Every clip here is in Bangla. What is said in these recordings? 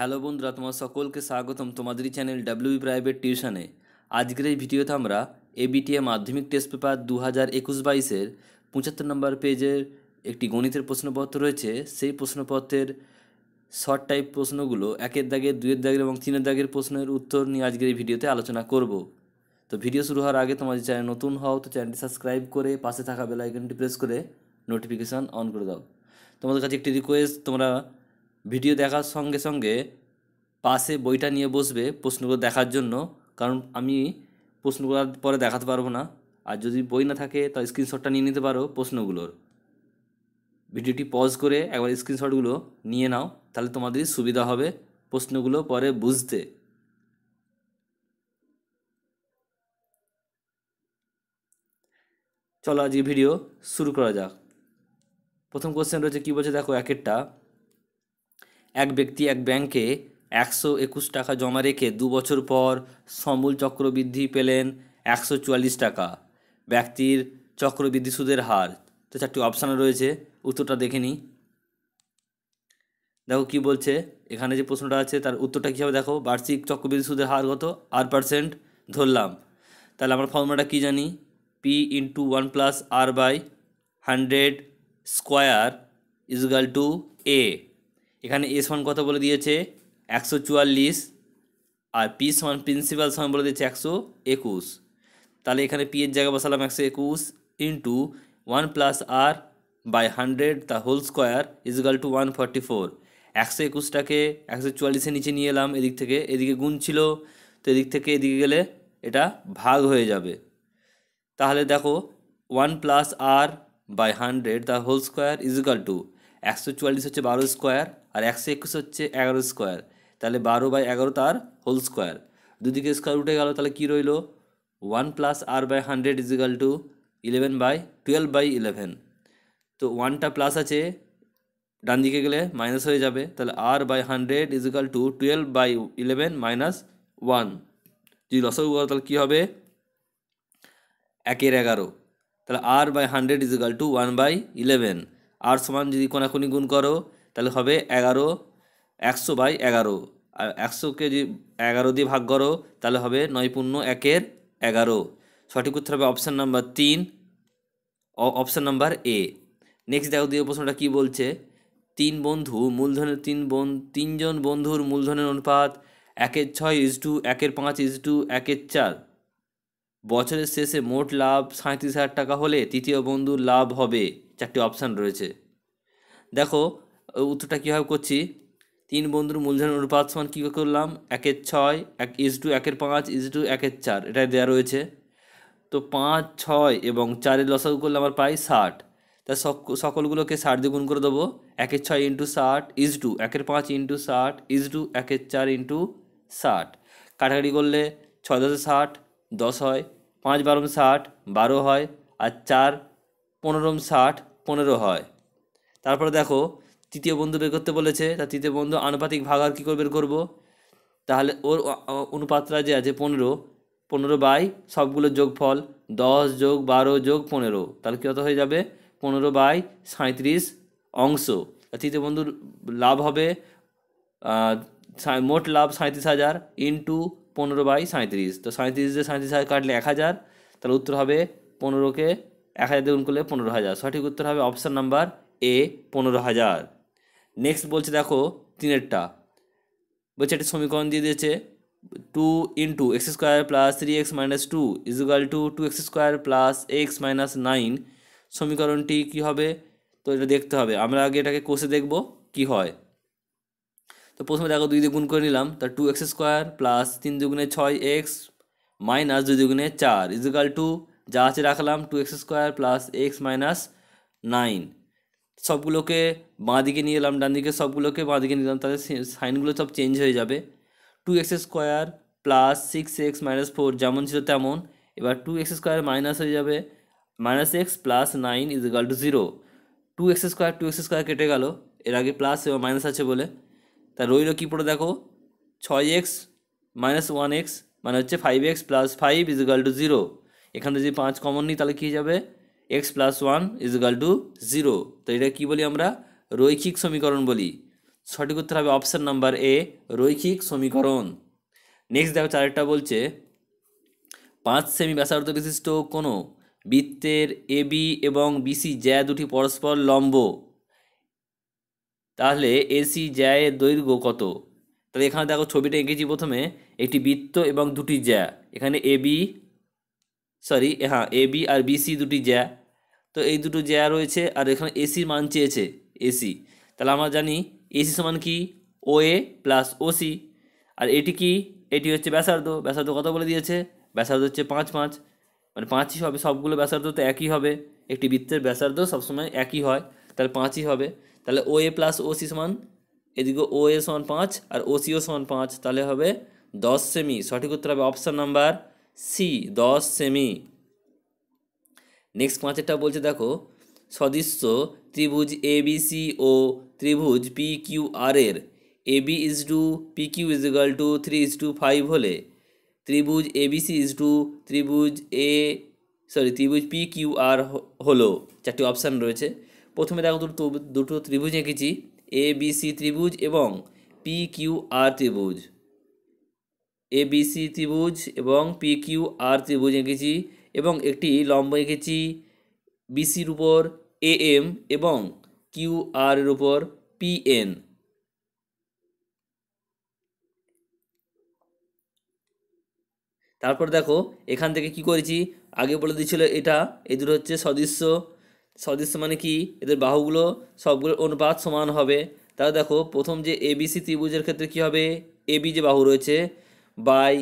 হ্যালো বন্ধুরা তোমার সকলকে স্বাগতম তোমাদেরই চ্যানেল ডাব্লিউবি প্রাইভেট টিউশনে আজকের এই ভিডিওতে আমরা ABTA e Madhyamik test paper দু হাজার একুশ বাইশের পঁচাত্তর নম্বর পেজের একটি গণিতের প্রশ্নপত্র রয়েছে সেই প্রশ্নপত্রের শর্ট টাইপ প্রশ্নগুলো একের দাগের দুয়ের দাগের এবং তিনের দাগের প্রশ্নের উত্তর নিয়ে আজকের এই ভিডিওতে আলোচনা করব তো ভিডিও শুরু হওয়ার আগে তোমাদের চ্যানেল নতুন হও তো চ্যানেলটি সাবস্ক্রাইব করে পাশে থাকা বেল আইকনটি প্রেস করে নোটিফিকেশান অন করে দাও তোমাদের কাছে একটি রিকোয়েস্ট তোমরা ভিডিও দেখার সঙ্গে সঙ্গে পাশে বইটা নিয়ে বসবে প্রশ্নগুলো দেখার জন্য কারণ আমি প্রশ্নগুলো পরে দেখাতে পারবো না আর যদি বই না থাকে তা স্ক্রিনশটটা নিয়ে নিতে পারো প্রশ্নগুলোর ভিডিওটি পজ করে একবার স্ক্রিনশটগুলো নিয়ে নাও তাহলে তোমাদের সুবিধা হবে প্রশ্নগুলো পরে বুঝতে চলো আজকে ভিডিও শুরু করা যাক প্রথম কোশ্চেন রয়েছে কী বলছে দেখো একেরটা এক ব্যক্তি এক ব্যাংকে একশো একুশ টাকা জমা রেখে দু বছর পর সমূল চক্রবৃদ্ধি পেলেন একশো চুয়াল্লিশ টাকা ব্যক্তির চক্রবৃদ্ধি সুদের হার তো চারটি অপশান রয়েছে উত্তরটা দেখে নিই দেখো কি বলছে এখানে যে প্রশ্নটা আছে তার উত্তরটা কী হবে দেখো বার্ষিক চক্রবৃদ্ধি সুদের হার কত আর পার্সেন্ট ধরলাম তাহলে আমার ফর্মুলাটা কী জানি P into one plus R by hundred square equal to A এখানে এ সমান কত বলে দিয়েছে একশো চুয়াল্লিশ আর পি সমান প্রিন্সিপাল সমান বলে দিয়েছে একশো একুশ তাহলে এখানে পি এর জায়গায় বসালাম একশো একুশ into one plus R by hundred the whole square equal to one forty four একশো একুশটাকে একশো চুয়াল্লিশের নিচে নিয়ে এলাম এদিক থেকে এদিকে গুণ ছিল তো এদিক থেকে এদিকে গেলে এটা ভাগ হয়ে যাবে তাহলে দেখো one plus R by hundred the whole square equal to একশো চুয়াল্লিশ হচ্ছে বারো স্কোয়ার আর একশো একুশ হচ্ছে এগারো স্কোয়ার তাহলে বারো বাই এগারো তার হোল স্কোয়ার দুদিকে স্কোয়ার উঠে গেল তাহলে কী রইল one plus R by hundred equal to eleven by twelve by eleven তো ওয়ানটা প্লাস আছে ডান দিকে গেলে মাইনাস হয়ে যাবে তাহলে R by hundred equal to twelve by eleven minus one যদি লসাগু করো তাহলে কী হবে একের এগারো তাহলে R by hundred equal to one by eleven আর সমান যদি কোনাকুনি গুণ করো তাহলে হবে এগারো একশো বাই এগারো আর একশোকে যদি এগারো দিয়ে ভাগ করো তাহলে হবে নয় পূর্ণ একের এগারো সঠিক উত্তর হবে অপশান নাম্বার তিন অপশান নাম্বার এ নেক্সট দেখো দ্বিতীয় প্রশ্নটা কী বলছে তিন বন্ধু মূলধনের তিন বন তিনজন বন্ধুর মূলধনের অনুপাত একের ছয় ইজ টু একের পাঁচ ইজ টু একের চার বছরের শেষে মোট লাভ সাঁত্রিশ হাজার টাকা হলে তৃতীয় বন্ধুর লাভ হবে চারটি অপশান রয়েছে দেখো উত্তরটা কীভাবে করছি তিন বন্ধুর মূলধন অনুপাত সমান কী করলাম একের ছয় এক ইজ টু একের পাঁচ ইজ টু একের চার এটাই দেওয়া রয়েছে তো পাঁচ ছয় এবং চারের লসাগু করলে আমার পাই ষাট তা সকলগুলোকে ষাট দিয়ে গুণ করে দেবো একের ছয় ইন্টু ষাট ইজ টু একের পাঁচ ইন্টু ষাট ইজ টু একের চার ইন্টু ষাট কাটাকাটি করলে ছয় দশে ষাট দশ হয় পাঁচ বারো ষাট বারো হয় আর চার পনেরো ষাট পনেরো হয় তারপরে দেখো তৃতীয় বন্ধু বের করতে বলেছে তা তৃতীয় বন্ধু আনুপাতিক ভাগ আর কী করে বের করবো তাহলে ওর অনুপাতটা যে আছে পনেরো পনেরো বাই সবগুলোর যোগফল দশ যোগ বারো যোগ পনেরো তাহলে কত হয়ে যাবে পনেরো বাই সাঁত্রিশ অংশ তৃতীয় বন্ধুর লাভ হবে মোট লাভ সাঁত্রিশ হাজার ইন্টু পনেরো বাই সাঁত্রিশ তো সাঁত্রিশ দিয়ে সাঁত্রিশ হাজার কাটলে এক হাজার তাহলে উত্তর হবে পনেরোকে এক হাজার দ্বিগুণ করলে পনেরো হাজার সঠিক উত্তর হবে অপশান নাম্বার এ পনেরো হাজার নেক্সট বলছে দেখো তিনেরটা বলছে একটা সমীকরণ দিয়ে দিয়েছে two into x square plus three x minus two equal to two x square plus x minus nine সমীকরণটি কী হবে তো এটা দেখতে হবে আমরা আগে এটাকে কষে দেখব কি হয় তো প্রথমে দেখো দুই দিয়ে গুণ করে নিলাম তা টু এক্স স্কোয়ার প্লাস তিন দুগুণে ছয় এক্স মাইনাস দুই দুগুণে চার ইজিকাল টু যা আছে রাখলাম two x square plus x minus nine সবগুলোকে বাঁ দিকে নিয়ে এলাম ডান দিকে সবগুলোকে বাঁ দিকে নিলাম তাহলে সাইনগুলো সব চেঞ্জ হয়ে যাবে two x square plus six x minus four যেমন ছিল তেমন এবার টু এক্স স্কোয়ার মাইনাস হয়ে যাবে minus x plus nine is equal to zero two x square two x square কেটে গেল এর আগে প্লাস এবং মাইনাস আছে বলে তা রইল কী পড়ে দেখো ছয় এক্স মাইনাস ওয়ান এক্স মানে হচ্ছে five x plus five is equal to zero এখানে যদি পাঁচ কমন নিই তাহলে কী যাবে x plus one is equal to zero তো এটা কী বলি আমরা রৈখিক সমীকরণ বলি সঠিক উত্তর হবে অপশান নাম্বার এ রৈখিক সমীকরণ নেক্সট দেখো চারেরটা বলছে পাঁচ সেমি ব্যাসার্ধ বিশিষ্ট কোনো বৃত্তের এ বি এবং বিসি জ্যা দুটি পরস্পর লম্ব তাহলে এসি জ্যায়ের দৈর্ঘ্য কত তাহলে এখানে দেখো ছবিটা এঁকেছি প্রথমে একটি বৃত্ত এবং দুটি জ্যা এখানে এ বি সরি হ্যাঁ এ বি আর বিসি দুটি জ্যা তো এই দুটো জ্যা রয়েছে আর এখানে এসির মান চেয়েছে এসি তাহলে আমরা জানি এসি সমান কি ও এ প্লাস ওসি আর এটি কি এটি হচ্ছে ব্যাসার্ধ ব্যাসার্ধ কত বলে দিয়েছে ব্যাসার্ধ হচ্ছে পাঁচ পাঁচ মানে পাঁচই হবে সবগুলো ব্যাসার্ধ তো একই হবে একটি বৃত্তের ব্যাসার্ধ সবসময় একই হয় তাহলে পাঁচই হবে তাহলে ও এ প্লাস ও সি সমান এদিকে ও এ সমান পাঁচ আর ও সিও সমান পাঁচ তাহলে হবে দশ সেমি সঠিক উত্তর হবে অপশান নাম্বার সি দশ সেমি নেক্সট পাঁচেরটা বলছে দেখো সদৃশ্য ত্রিভুজ এ বি সি ও ত্রিভুজ পি কিউ আর এর A B is to P Q is equal to three is to five হলে ত্রিভুজ A B C is to ত্রিভুজ এ সরি ত্রিভুজ পি কিউ আর হলো চারটি অপশান রয়েছে প্রথমে দেখো দুটো দুটো ত্রিভুজ এঁকেছি এ বি সি ত্রিভুজ এবং পি কিউ আর ত্রিভুজ এবিসি ত্রিভুজ এবং পি কিউ আর ত্রিভুজ এঁকেছি এবং একটি লম্ব এঁকেছি বিসির উপর এ এম এবং কিউ আর এর উপর পি এন তারপর দেখো এখান থেকে কি করেছি আগে বলে দিয়েছিল এটা এই দুটো হচ্ছে সদৃশ্য সদৃশ্য মানে কি এদের বাহুগুলো সবগুলো অনুপাত সমান হবে তাহলে দেখো প্রথম যে এবিসি ত্রিভুজের ক্ষেত্রে কি হবে এবি যে বাহু রয়েছে বাই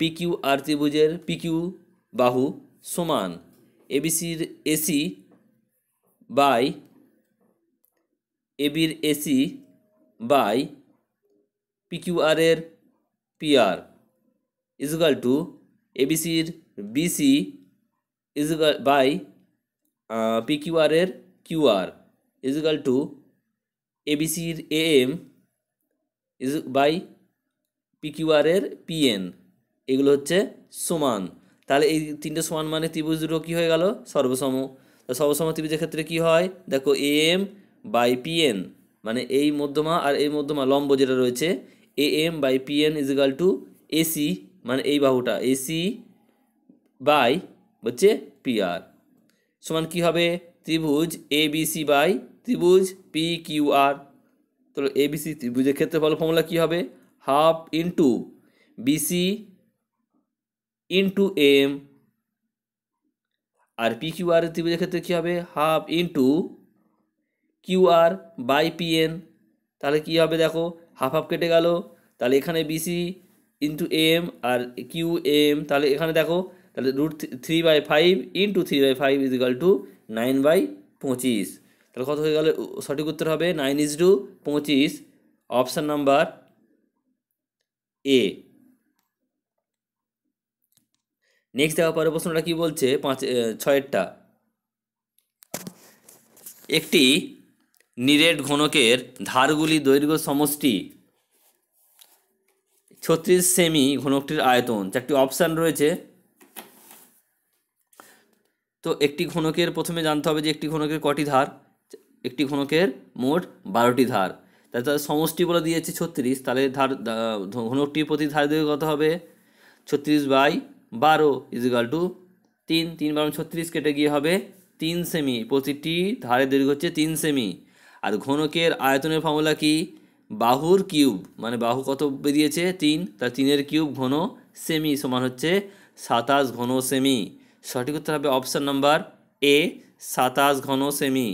পিকিউ আর ত্রিভুজের পিকিউ বাহু সমান এবিসির এসি বাই এবির এসি বাই পিকিউআর এর পিআর ইজগাল টু এবিসির BC equal by PQ PQR এর কিউআর ইজগাল টু এবিসির এ এম ইজ বাই এর পিএন এগুলো হচ্ছে সমান তাহলে এই তিনটে সমান মানে ত্রিভুজ দুটো কী হয়ে গেল সর্বসম তো সর্বসম ত্রিভুজের ক্ষেত্রে কি হয় দেখো এ এম বাই পিএন মানে এই মধ্যমা আর এই মধ্যমা লম্ব যেটা রয়েছে A M by PN equal to AC মানে এই বাহুটা এসি বাই হচ্ছে পিআর সমান কি হবে ত্রিভুজ এ বিসি বাই ত্রিভুজ পি কিউ আর তো এবিসি ত্রিভুজের ক্ষেত্রে ফল ফর্মুলা কী হবে half into BC into M R P Q R ত্রিভুজের ক্ষেত্রে কী হবে half into Q R by PN তাহলে কী হবে দেখো হাফ হাফ কেটে গেল তাহলে এখানে BC into M R Q M তাহলে এখানে দেখো তাহলে root three by five into three by five is equal to nine by পঁচিশ তাহলে কত হয়ে গেল সঠিক উত্তর হবে নাইন ইজ টু পঁচিশ অপশান নাম্বার এ নেক্সট দেওয়া পরের প্রশ্নটা কি বলছে পাঁচ ছয়েরটা একটি নিরেট ঘনকের ধারগুলি দৈর্ঘ্য সমষ্টি ছত্রিশ সেমি ঘনকটির আয়তন চারটি অপশান রয়েছে তো একটি ঘনকের প্রথমে জানতে হবে যে একটি ঘনকের কটি ধার একটি ঘনকের মোট বারোটি ধার তাহলে তাদের সমষ্টি বলে দিয়েছে ছত্রিশ তাহলে ধার ঘনকটির প্রতি ধার দিয়ে কত হবে ছত্রিশ বাই বারো ইজিকাল টু তিন তিন বারো ছত্রিশ কেটে গিয়ে হবে তিন সেমি প্রতিটি ধারের দৈর্ঘ্য হচ্ছে তিন সেমি আর ঘনকের আয়তনের ফর্মুলা কি বাহুর কিউব মানে বাহু কত বেরিয়েছে তিন তার তিনের কিউব ঘন সেমি সমান হচ্ছে সাতাশ ঘন সেমি সঠিক উত্তর হবে অপশান নাম্বার এ সাতাশ ঘন সেমি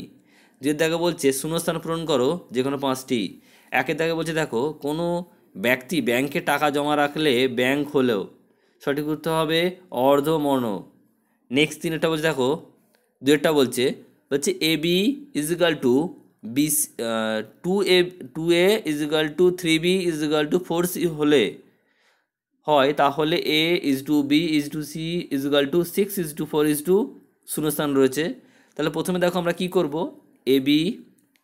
দুয়ের দাগে বলছে শূন্যস্থান পূরণ করো যে কোনো পাঁচটি একের দাগে বলছে দেখো কোনো ব্যক্তি ব্যাংকে টাকা জমা রাখলে ব্যাংক হলেও সঠিক উত্তর হবে অর্ধমর্ণ নেক্সট তিনেরটা বলছে দেখো দুয়েরটা বলছে বলছে A B is equal to B two A two A equal to three B is equal to four C হলে হয় তাহলে A is to B is to C equal to six is to four is to শূন্যস্থান রয়েছে তাহলে প্রথমে দেখো আমরা কী করবো A B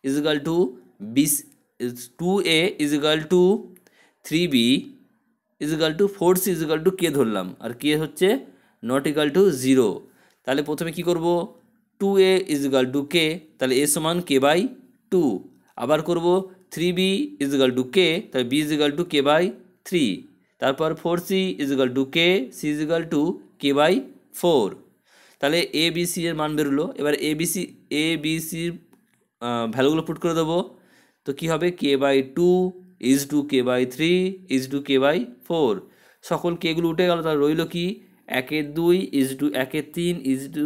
is equal to B two A is equal to three B is equal to four C is equal to K ধরলাম আর কে হচ্ছে নট ইকাল টু জিরো তাহলে প্রথমে কি করব two A is equal to K তাহলে এ সমান কে বাই টু আবার করব three B is equal to K তাহলে B is equal to K by three তারপর four C is equal to K C is equal to K by four তাহলে এ বি সি এর মান বেরোলো এবার A B C A B সির ভ্যালুগুলো পুট করে দেবো তো কি হবে K by two is to K by three is to K by four সকল কেগুলো উঠে গেলো তার রইল কি একে দুই ইজ টু একে তিন ইজ টু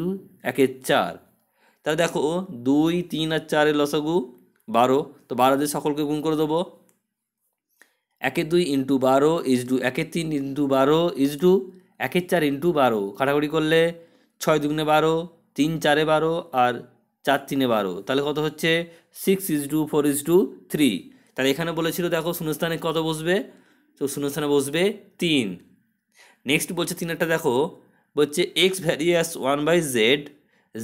একের চার তাহলে দেখো দুই তিন আর চারের লসগু বারো তো বারো দিয়ে সকলকে গুণ করে দেবো একে দুই ইন্টু বারো ইজ টু একে তিন ইন্টু বারো ইজ টু একের চার ইন্টু বারো কাটাকুটি করলে ছয় দুগুনে বারো তিন চারে বারো আর চার তিনে বারো তাহলে কত হচ্ছে six is to four is to three তাহলে এখানে বলেছিল দেখো শূন্যস্থানে কত বসবে তো শূন্যস্থানে বসবে তিন নেক্সট বলছে তিনেরটা দেখো বলছে x varies one by z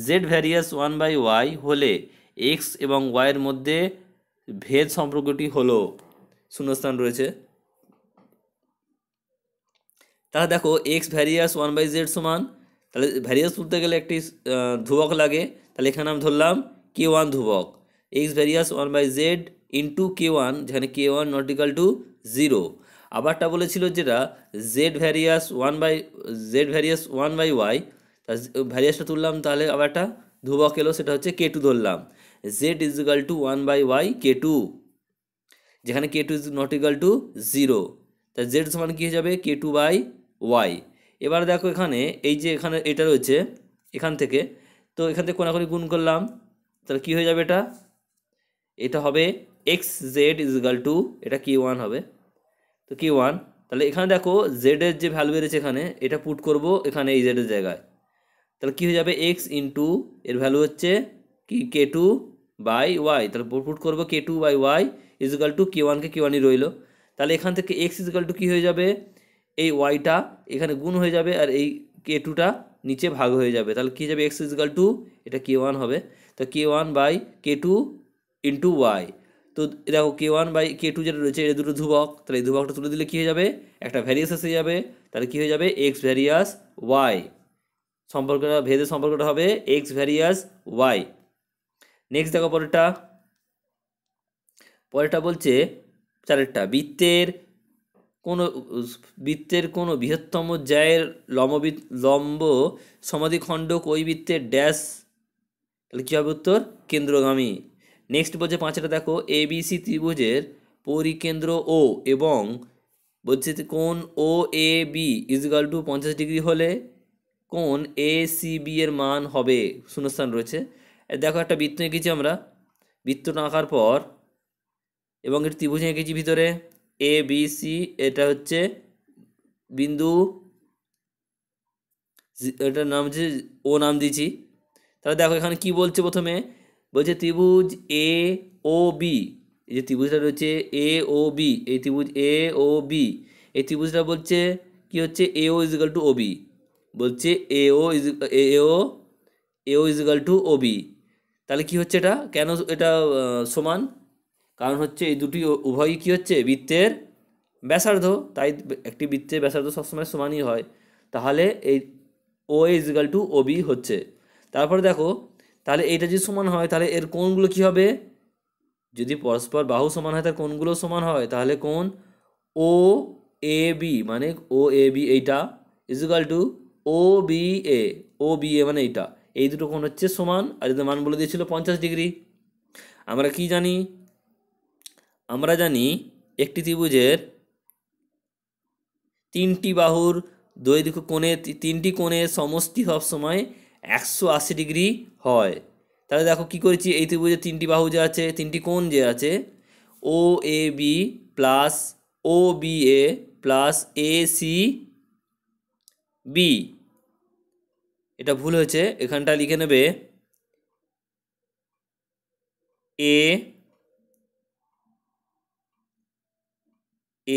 z varies one by y হলে এক্স এবং ওয়াইয়ের মধ্যে ভেদ সম্পর্কটি হলো শূন্যস্থান রয়েছে তাহলে দেখো x varies one by z সমান তাহলে ভ্যারিয়াস তুলতে গেলে একটি ধ্রুবক লাগে তাহলে এখানে আমি ধরলাম কে ওয়ান ধ্রুবক x varies one by z into K one যেখানে K one not equal to zero আবারটা বলেছিল যেটা z varies one by z varies one by y ভ্যারিয়াসটা তুললাম তাহলে আবারটা ধ্রুবক এলো সেটা হচ্ছে কে টু ধরলাম z is equal to one by y K two যেখানে K two is not equal to zero তা জেড সমান কী হয়ে যাবে কে টু বাই ওয়াই এবার দেখো এখানে এই যে এখানে এটা রয়েছে এখান থেকে তো এখান থেকে কোনাকুনি গুণ করলাম তাহলে কি হয়ে যাবে এটা এটা হবে x z is equal to এটা কি ওয়ান হবে তো কি ওয়ান তাহলে এখানে দেখো জেডের যে ভ্যালু বেড়েছে এখানে এটা পুট করব এখানে এই জেডের জায়গায় তাহলে কী হয়ে যাবে এক্স ইন্টু এর ভ্যালু হচ্ছে কি কে টু বাই ওয়াই তাহলে পুট করবো k two by y is equal to k ওয়ানকে কে ওয়ানই রইলো তাহলে এখান থেকে এক্স ইজিক্যাল টু কী হয়ে যাবে এই ওয়াইটা এখানে গুণ হয়ে যাবে আর এই কে টুটা নিচে ভাগ হয়ে যাবে তাহলে কী যাবে এক্স ইজগাল টু এটা কে ওয়ান হবে তো k one by k two into y তো দেখো k one by k two যেটা রয়েছে এটা দুটো ধ্রুবক তাহলে এই ধুবকটা তুলে দিলে কী হয়ে যাবে একটা ভ্যারিয়াস এসে যাবে তাহলে কী হয়ে যাবে এক্স ভ্যারিয়াস ওয়াই সম্পর্কটা ভেদের সম্পর্কটা হবে এক্স ভ্যারিয়াস ওয়াই নেক্সট দেখো পরেরটা পরেরটা বলছে চারেরটা বৃত্তের কোনো বৃত্তের কোনো বৃহত্তম জায়ের লম্ব লম্ব সমাধিখণ্ডক ওই বৃত্তের ড্যাশ তাহলে কী হবে উত্তর কেন্দ্রগামী নেক্সট বলছে পাঁচটা দেখো এবিসি ত্রিভুজের পরিকেন্দ্র ও এবং বলছে কোন O A B is equal to পঞ্চাশ ডিগ্রি হলে কোন এ সি বি এর মান হবে শূন্যস্থান রয়েছে দেখো একটা বৃত্ত এঁকেছি আমরা বৃত্তটা আঁকার পর এবং এটা ত্রিভুজ এঁকেছি ভিতরে এ বি সি এটা হচ্ছে বিন্দু এটার নাম হচ্ছে ও নাম দিয়েছি তাহলে দেখো এখানে কি বলছে প্রথমে বলছে ত্রিভুজ এ ও বি এই যে ত্রিভুজটা রয়েছে এ ও বি এই ত্রিভুজ এ ও বি এই ত্রিভুজটা বলছে কি হচ্ছে A O is equal to O B বলছে A O is A O A O is equal to O B তাহলে কী হচ্ছে এটা কেন এটা সমান কারণ হচ্ছে এই দুটি উভয়ই কী হচ্ছে বৃত্তের ব্যাসার্ধ তাই একটি বৃত্তের ব্যাসার্ধ সবসময় সমানই হয় তাহলে এই O is equal to O B হচ্ছে তারপরে দেখো তাহলে এইটা যদি সমান হয় তাহলে এর কোনগুলো কি হবে যদি পরস্পর বাহু সমান হয় তাহলে কোনগুলো সমান হয় তাহলে কোন ও এ বি মানে ও এ বি এইটা is equal to O B A O B A মানে এইটা এই দুটো কোণ হচ্ছে সমান আর যদি মান বলে দিয়েছিল পঞ্চাশ ডিগ্রি আমরা কি জানি আমরা জানি একটি ত্রিভুজের তিনটি বাহুর দৈর্ঘ্য কোণে তিনটি কোণের সমষ্টি সবসময় একশো আশি ডিগ্রি হয় তাহলে দেখো কি করেছি এই ত্রিভুজে তিনটি বাহু যে আছে তিনটি কোণ যে আছে O A B plus O B A plus A C B এটা ভুল হয়েছে এখানটা লিখে নেবে এ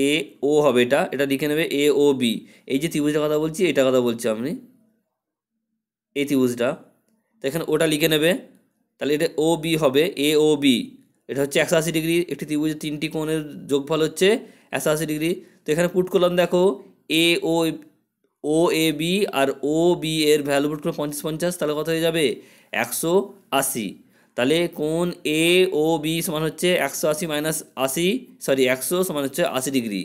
এ ও হবে এটা এটা লিখে নেবে এ ও বি এই যে ত্রিভুজটা কথা বলছি এটা কথা বলছি আপনি এ ত্রিভুজটা তো এখানে ওটা লিখে নেবে তাহলে এটা ও বি হবে এ ও বি এটা হচ্ছে একশো আশি ডিগ্রি একটি ত্রিভুজের তিনটি কোণের যোগফল হচ্ছে একশো আশি ডিগ্রি তো এখানে পুট করলাম দেখো A O O A B আর ও বি এর ভ্যালু পুট করে পঞ্চাশ পঞ্চাশ তাহলে কত হয়ে যাবে একশো আশি তাহলে কোন এ ও বি সমান হচ্ছে একশো আশি মাইনাস আশি সরি একশো সমান হচ্ছে আশি ডিগ্রি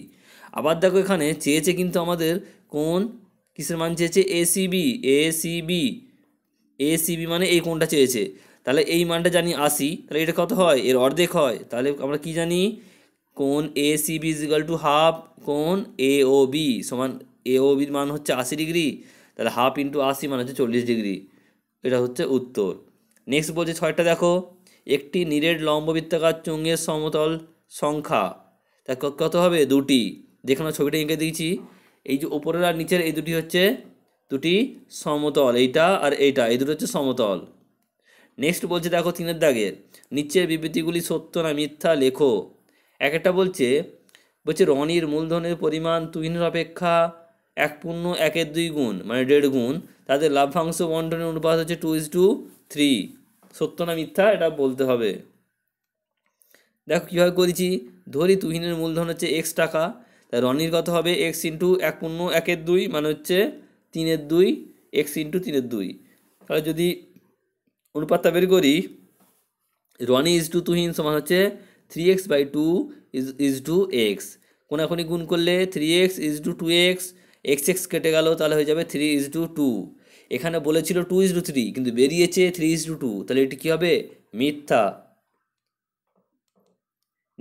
আবার দেখো এখানে চেয়েছে কিন্তু আমাদের কোন কিসের মান চেয়েছে এ এসিবি এসিবি এ এ মানে এই কোনটা চেয়েছে তাহলে এই মানটা জানি আশি তাহলে এটা কত হয় এর অর্ধেক হয় তাহলে আমরা কি জানি কোন A C B is equal to half কোন এ ও বি সমান এ ও বির মান হচ্ছে আশি ডিগ্রি তাহলে হাফ ইন্টু আশি মানে হচ্ছে চল্লিশ ডিগ্রি এটা হচ্ছে উত্তর নেক্সট বলছে ছয়টা দেখো একটি নিরেট লম্ববৃত্তাকার চুঙ্গের সমতল সংখ্যা তা কত হবে দুটি দেখানো ছবিটা এঁকে দিয়েছি এই যে ওপরের আর নিচের এই দুটি হচ্ছে দুটি সমতল এইটা আর এইটা এই দুটো হচ্ছে সমতল নেক্সট বলছে দেখো তিনের দাগের নিচের বিবৃতিগুলি সত্য না মিথ্যা লেখো এক একটা বলছে বলছে রনির মূলধনের পরিমাণ তুহিনের অপেক্ষা এক পূর্ণ একের দুই গুণ মানে দেড় গুণ তাদের লাভ্যাংশ বন্টনের অনুপাত হচ্ছে টু ইজ টু থ্রি সত্য না মিথ্যা এটা বলতে হবে দেখো কীভাবে করেছি ধরি তুহিনের মূলধন হচ্ছে এক্স টাকা তাই রনির কত হবে এক্স ইন্টু এক পূর্ণ একের দুই মানে হচ্ছে তিনের দুই এক্স ইন্টু তিনের দুই তাহলে যদি অনুপাতটা বের করি রনি ইজ টু তুহিন সমান হচ্ছে three x by two is is two x কোনাখুনি গুণ করলে three x is two two x x x কেটে গেল তাহলে হয়ে যাবে থ্রি ইজ টু টু এখানে বলেছিল টু ইস টু থ্রি কিন্তু বেরিয়েছে থ্রি ইস টু টু তাহলে এটি কী হবে মিথ্যা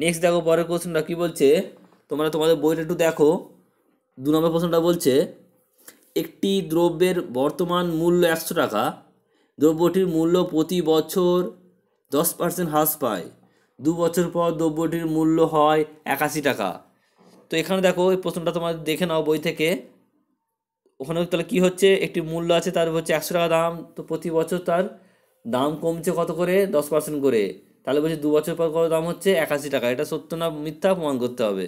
নেক্সট দেখো পরের কোশ্চেনটা কী বলছে তোমরা তোমাদের বইটা একটু দেখো দু নম্বর প্রশ্নটা বলছে একটি দ্রব্যের বর্তমান মূল্য একশো টাকা দ্রব্যটির মূল্য প্রতি বছর দশ পার্সেন্ট হ্রাস পায় দু বছর পর দ্রব্যটির মূল্য হয় একাশি টাকা তো এখানে দেখো এই প্রশ্নটা তোমাদের দেখে নাও বই থেকে ওখানে তাহলে কী হচ্ছে একটি মূল্য আছে তার হচ্ছে একশো টাকা দাম তো প্রতি বছর তার দাম কমছে কত করে দশ পার্সেন্ট করে তাহলে বলছে দু বছর পর কত দাম হচ্ছে একাশি টাকা এটা সত্য না মিথ্যা প্রমাণ করতে হবে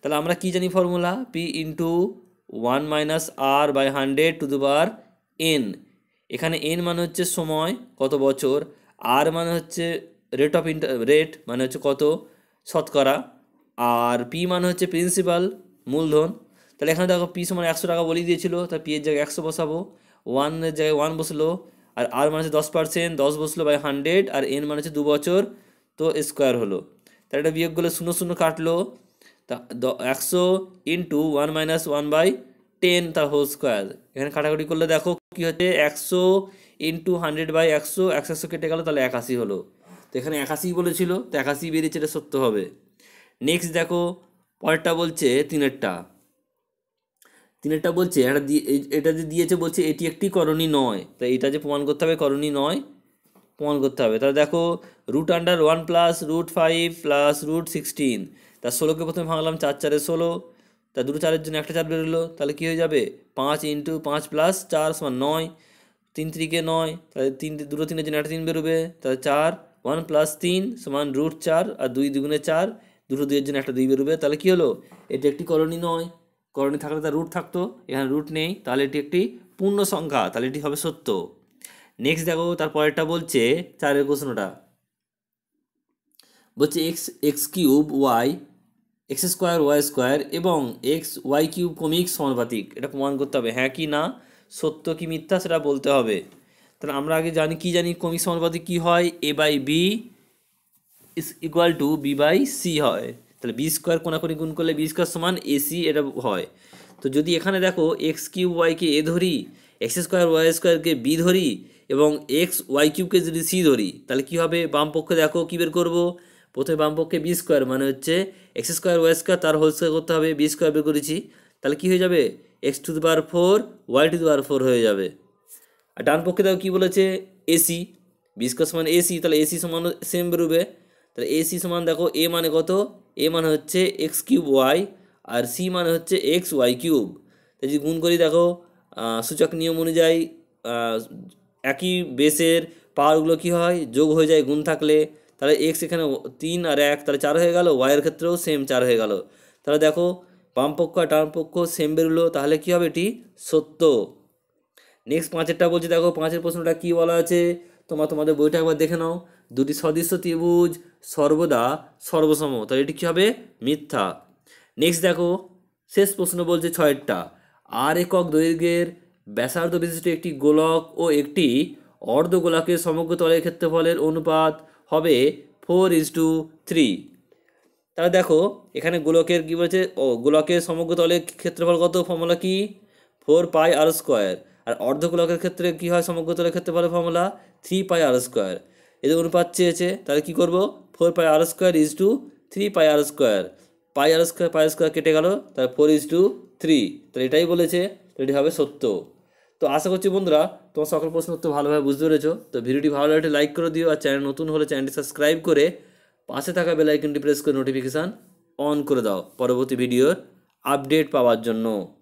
তাহলে আমরা কী জানি formula p into one minus r by hundred to দু বার এন এখানে এন মানে হচ্ছে সময় কত বছর আর মানে হচ্ছে রেট অফ ইন্টার রেট মানে হচ্ছে কত শতকরা আর পি মানে হচ্ছে প্রিন্সিপাল মূলধন তাহলে এখানে দেখো পি সমান একশো টাকা বলেই দিয়েছিল তা পি এর জায়গায় একশো বসাবো ওয়ানের জায়গায় ওয়ান বসলো আর আর মানে হচ্ছে দশ পার্সেন্ট দশ বসলো বাই হান্ড্রেড আর এন মানে হচ্ছে দু বছর তো স্কোয়ার হলো তাহলে এটা বিয়োগ করলে শূন্য শূন্য কাটলো তা একশো into one minus one by ten তার হোল স্কোয়ার এখানে কাটাকাটি করলে দেখো কী হচ্ছে একশো ইন্টু হান্ড্রেড বাই একশো একশো একশো কেটে গেলো তাহলে একাশি হলো তো এখানে একাশি বলেছিল তো একাশি বেরিয়েছে এটা সত্য হবে নেক্সট দেখো পরেরটা বলছে তিনেরটা তিনেরটা বলছে এটা দিয়ে এটা যে দিয়েছে বলছে এটি একটি করণী নয় তাই এটা যে প্রমাণ করতে হবে করণী নয় প্রমাণ করতে হবে তাহলে দেখো root under one plus root five plus root sixteen তার ষোলোকে প্রথমে ভাঙলাম চার চারে ষোলো তা দুটো চারের জন্য একটা চার বেরোলো তাহলে কী হয়ে যাবে পাঁচ ইন্টু পাঁচ প্লাস চার সমান নয় তিন ত্রিকে নয় তাহলে তিন দুটো তিনের জন্য একটা তিন বেরোবে তাহলে চার ওয়ান প্লাস তিন সমান রুট চার আর দুই দুগুণে চার দুটো দুইয়ের জন্য একটা দুই বেরোবে তাহলে কী হলো এটি একটি করণী নয় করণী থাকলে তার রুট থাকতো এখানে রুট নেই তাহলে এটি একটি পূর্ণ সংখ্যা তাহলে এটি হবে সত্য নেক্সট দেখো তার পরেরটা বলছে চারের প্রশ্নটা বলছে x x cube y x square y square এবং এক্স ওয়াই কিউব কমিক সমানুপাতিক এটা প্রমাণ করতে হবে হ্যাঁ কি না সত্য কি মিথ্যা সেটা বলতে হবে তাহলে আমরা আগে জানি কি জানি কমিক সমানুপাতিক কি হয় A by B is equal to B by C হয় তাহলে বি স্কোয়ার কোনাকুনি গুণ করলে বি স্কোয়ার সমান এসি এটা হয় তো যদি এখানে দেখো এক্স কিউব ওয়াইকে এ ধরি এক্স স্কোয়ার ওয়াই স্কোয়ারকে বি ধরি এবং এক্স ওয়াই কিউবকে যদি সি ধরি তাহলে কী হবে বাম পক্ষে দেখো কী বের করবো প্রথমে বাম পক্ষে বি স্কোয়ার মানে হচ্ছে এক্স স্কোয়ার ওয়াই স্কোয়ার তার হোল স্কোয়ার করতে হবে বি স্কোয়ার বের করেছি তাহলে কী হয়ে যাবে x to the power four y to the power four হয়ে যাবে আর ডান পক্ষে দেখো কী বলেছে এসি বি স্কোয়ার সমান এসি তাহলে এসি সমান সেম বেরোবে তাহলে এসি সমান দেখো এ মানে কত এ মানে হচ্ছে এক্স কিউব ওয়াই আর সি মানে হচ্ছে এক্স ওয়াই কিউব তাই যদি গুণ করি দেখো সূচক নিয়ম অনুযায়ী একই বেসের পাওয়ারগুলো কী হয় যোগ হয়ে যায় গুণ থাকলে তাহলে এক্স এখানে তিন আর এক তাহলে চার হয়ে গেলো ওয়াইয়ের ক্ষেত্রেও সেম চার হয়ে গেল তাহলে দেখো বাম পক্ষ আর ডান পক্ষ সেম বেরোলো তাহলে কী হবে এটি সত্য নেক্সট পাঁচেরটা বলছি দেখো পাঁচের প্রশ্নটা কী বলা আছে তোমার তোমাদের বইটা একবার দেখে নাও দুটি সদৃশ্য ত্রিভুজ সর্বদা সর্বসম তাহলে এটি কী হবে মিথ্যা নেক্সট দেখো শেষ প্রশ্ন বলছে ছয়টা আর একক দৈর্ঘ্যের ব্যাসার্ধ বিশিষ্ট একটি গোলক ও একটি অর্ধগোলাকের সমগ্র তলের ক্ষেত্রফলের অনুপাত হবে ফোর ইজ টু থ্রি তাহলে দেখো এখানে গোলকের কী বলছে ও গোলকের সমগ্র তলের ক্ষেত্রফল কত ফর্মুলা কী ফোর পাই আর স্কোয়ার আর অর্ধগোলকের ক্ষেত্রে কী হয় সমগ্র তলের ক্ষেত্রফলের formula three pi r square এদের অনুপাত চেয়েছে তাহলে কি করব four pi r square is to three pi r square pi r square pi square কেটে গেল তাহলে ফোর ইজ টু থ্রি তাহলে এটাই বলেছে তো এটি হবে সত্য তো আশা করছি বন্ধুরা তোমার সকল প্রশ্ন উত্তর ভালোভাবে বুঝতে পেরেছো তো ভিডিওটি ভালো লাগলে লাইক করে দিও আর চ্যানেল নতুন হলে চ্যানেলটি সাবস্ক্রাইব করে পাশে থাকা বেলাইকনটি প্রেস করে নোটিফিকেশান অন করে দাও পরবর্তী ভিডিওর আপডেট পাওয়ার জন্য